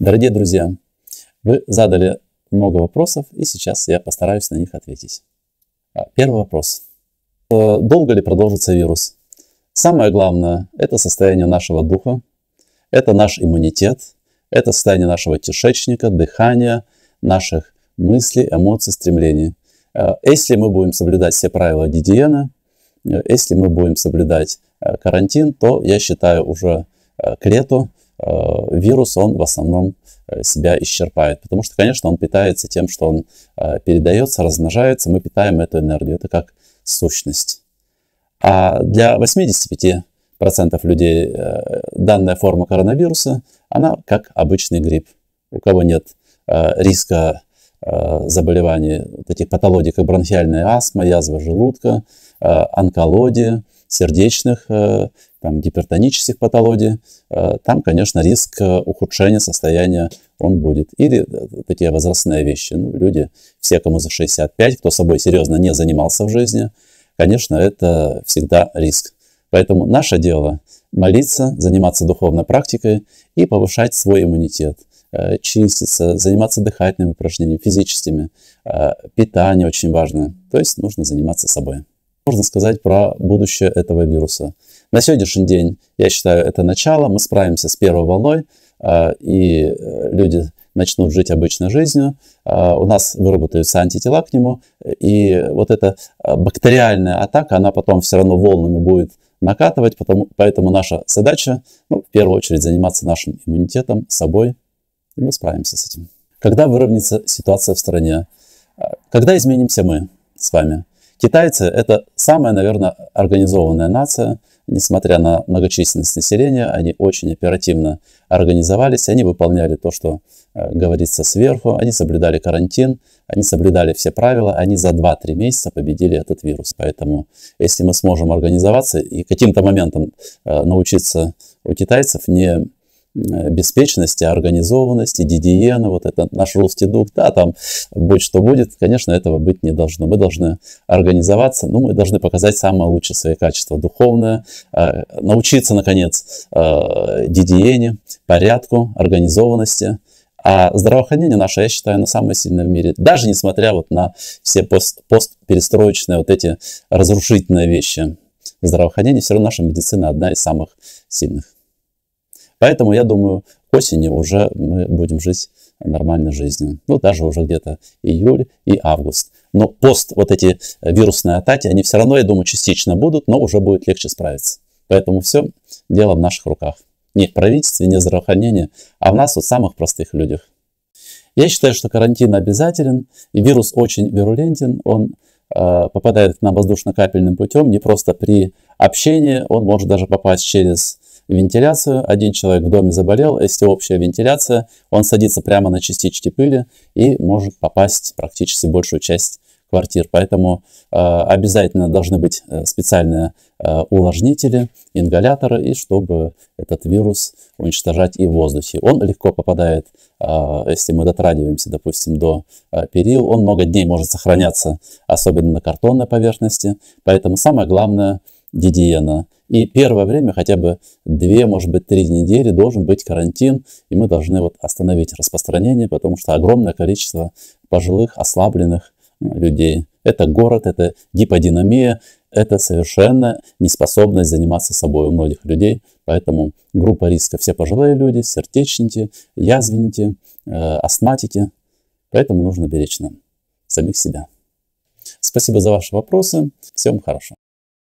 Дорогие друзья, вы задали много вопросов, и сейчас я постараюсь на них ответить. А, первый вопрос. Э, долго ли продолжится вирус? Самое главное – это состояние нашего духа, это наш иммунитет, это состояние нашего кишечника, дыхания, наших мыслей, эмоций, стремлений. Э, если мы будем соблюдать все правила гигиены, э, если мы будем соблюдать карантин, то я считаю уже к лету Э, вирус, он в основном э, себя исчерпает, потому что, конечно, он питается тем, что он э, передается, размножается, мы питаем эту энергию, это как сущность. А для 85% людей данная форма коронавируса, она как обычный грипп. У кого нет риска заболеваний, вот этих патологий, как бронхиальная астма, язва желудка, онкология, сердечных там, гипертонических патологий, э, там, конечно, риск э, ухудшения состояния он будет. Или э, такие возрастные вещи. Ну, люди, все, кому за 65, кто собой серьезно не занимался в жизни, конечно, это всегда риск. Поэтому наше дело – молиться, заниматься духовной практикой и повышать свой иммунитет чиститься, заниматься дыхательными упражнениями, физическими. Питание очень важно. То есть нужно заниматься собой. Можно сказать про будущее этого вируса – на сегодняшний день, я считаю, это начало. Мы справимся с первой волной, а, и э, люди начнут жить обычной жизнью, а, у нас выработаются антитела к нему, и вот эта а, бактериальная атака, она потом все равно волнами будет накатывать, потому, поэтому наша задача, ну, в первую очередь, заниматься нашим иммунитетом, собой, и мы справимся с этим. Когда выровняется ситуация в стране? Когда изменимся мы с вами? Китайцы – это самая, наверное, организованная нация – несмотря на многочисленность населения, они очень оперативно организовались, они выполняли то, что э, говорится сверху, они соблюдали карантин, они соблюдали все правила, они за 2-3 месяца победили этот вирус. Поэтому если мы сможем организоваться и каким-то моментом э, научиться у китайцев не Э, беспечности, организованности, DDN, вот это наш русский дух, да, там будь что будет, конечно, этого быть не должно. Мы должны организоваться, ну, мы должны показать самое лучшее свои качества духовное, э, научиться, наконец, дидиене, э, порядку, организованности, а здравоохранение наше, я считаю, оно самое сильное в мире. Даже несмотря вот на все пост постперестроечные вот эти разрушительные вещи здравоохранение все равно наша медицина одна из самых сильных. Поэтому, я думаю, осенью уже мы будем жить нормальной жизнью. Ну, даже уже где-то июль и август. Но пост, вот эти э, вирусные атаки, они все равно, я думаю, частично будут, но уже будет легче справиться. Поэтому все дело в наших руках. Не в правительстве, не в здравоохранении, а в нас, вот самых простых людях. Я считаю, что карантин обязателен, и вирус очень вирулентен, он э, попадает к нам воздушно-капельным путем, не просто при общении, он может даже попасть через вентиляцию. Один человек в доме заболел, если общая вентиляция, он садится прямо на частичке пыли и может попасть практически большую часть квартир. Поэтому э, обязательно должны быть э, специальные э, увлажнители, ингаляторы, и чтобы этот вирус уничтожать и в воздухе. Он легко попадает, э, если мы дотрагиваемся, допустим, до э, перил, он много дней может сохраняться, особенно на картонной поверхности. Поэтому самое главное – гигиена. И первое время, хотя бы две, может быть, три недели должен быть карантин, и мы должны вот остановить распространение, потому что огромное количество пожилых, ослабленных людей. Это город, это гиподинамия, это совершенно неспособность заниматься собой у многих людей. Поэтому группа риска все пожилые люди, сердечники, язвенники, э, астматики. Поэтому нужно беречь нам самих себя. Спасибо за ваши вопросы. Всем хорошо.